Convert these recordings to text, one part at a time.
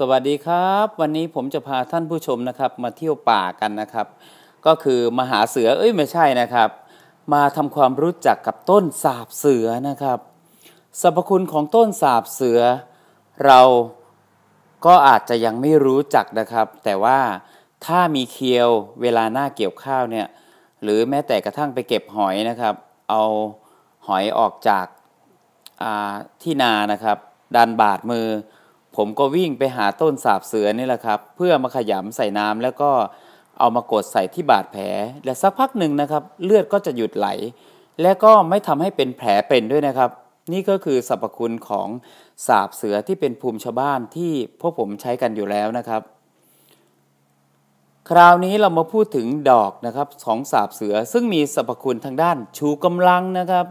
สวัสดีครับ วันนี้ผมจะพาท่านผู้ชมนะครับ มาเที่ยวป่ากันนะครับ ก็คือมาหาเสือเอ้ยไม่ใช่นะครับ มาทำความรู้จักกับต้นสาบเสือนะครับสรรพคุณของต้นสาบเสือเราก็อาจจะยังไม่รู้จักนะครับ แต่ว่าถ้ามีเคียวเวลาหน้าเกี่ยวข้าวเนี่ยหรือแม้แต่กระทั่งไปเก็บหอยนะครับ เอาหอยออกจากาที่นานะครับ ดันบาดมือผมก็วิ่งไปหาต้นสาบเสือนี่แหละครับ เพื่อมาขยำใส่น้ำแล้วก็เอามากดใส่ที่บาดแผลและสักพักหนึ่งนะครับ เลือดก็จะหยุดไหล และก็ไม่ทำให้เป็นแผลเป็นด้วยนะครับ นี่ก็คือสรรพคุณของสาบเสือที่เป็นภูมิชาวบ้านที่พวกผมใช้กันอยู่แล้วนะครับ คราวนี้เรามาพูดถึงดอกนะครับของ สาบเสือซึ่งมีสรรพคุณทางด้านชูกำลังนะครับ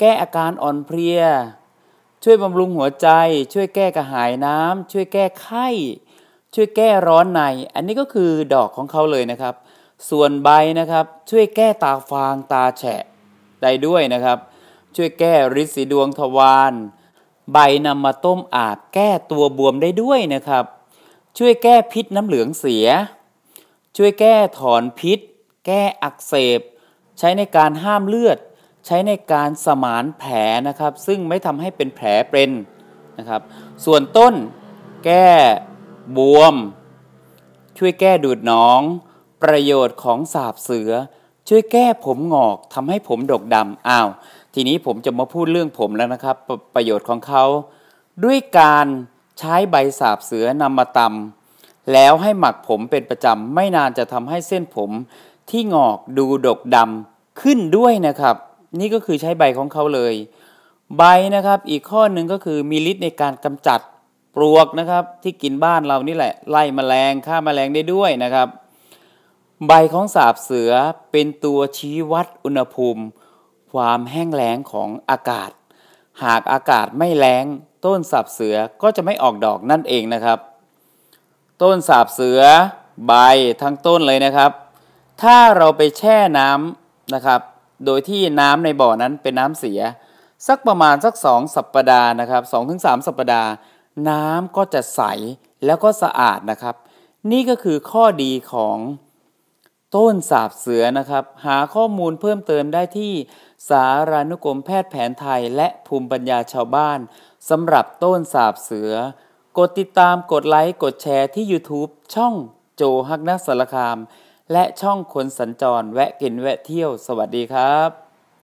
แก้อาการอ่อนเพลียช่วยบำรุงหัวใจ ช่วยแก้กระหายน้ำช่วยแก้ไข้ ช่วยแก้ร้อนใน อันนี้ก็คือดอกของเขาเลยนะครับ ส่วนใบนะครับช่วยแก้ตาฟางตาแฉะได้ด้วยนะครับ ช่วยแก้ริดสีดวงทวารใบนำมาต้มอาบแก้ตัวบวมได้ด้วยนะครับ ช่วยแก้พิษน้ำเหลืองเสีย ช่วยแก้ถอนพิษ แก้อักเสบ ใช้ในการห้ามเลือดใช้ในการสมานแผลนะครับ ซึ่งไม่ทำให้เป็นแผลเป็นนะครับ ส่วนต้นแก้บวม ช่วยแก้ดูดหนอง ประโยชน์ของสาบเสือ ช่วยแก้ผมหงอกทำให้ผมดกดำอ้าว ทีนี้ผมจะมาพูดเรื่องผมแล้วนะครับปประโยชน์ของเขาด้วยการใช้ใบสาบเสือนำมาตำแล้วให้หมักผมเป็นประจำไม่นานจะทำให้เส้นผมที่งอกดูดกดำขึ้นด้วยนะครับนี่ก็คือใช้ใบของเขาเลย ใบนะครับอีกข้อหนึ่งก็คือมีฤทธิ์ในการกำจัดปลวกนะครับ ที่กินบ้านเรานี่แหละไล่มแมลงฆ่ามาแมลงได้ด้วยนะครับ ใบของสาบเสือเป็นตัวชี้วัดอุณหภูมิ ความแห้งแล้งของอากาศ หากอากาศไม่แล้ง ต้นสาบเสือ ก็จะไม่ออกดอกนั่นเองนะครับ ต้นสาบเสือ ใบทั้งต้นเลยนะครับ ถ้าเราไปแช่น้ำนะครับโดยที่น้ำในบ่อนั้นเป็นน้ำเสีย สักประมาณสักสองสัปปดาห์นะครับสองถึงสามสัปปดาห์น้ำก็จะใสแล้วก็สะอาดนะครับ นี่ก็คือข้อดีของต้นสาบเสือนะครับหาข้อมูลเพิ่มเติมได้ที่สารานุกรมแพทย์แผนไทยและภูมิปัญญาชาวบ้านสำหรับต้นสาบเสือ กดติดตามกดไลค์กดแชร์ที่ YouTube ช่องโจฮักนักสารคามและช่องคนสัญจรแวะกินแวะเที่ยวสวัสดีครับ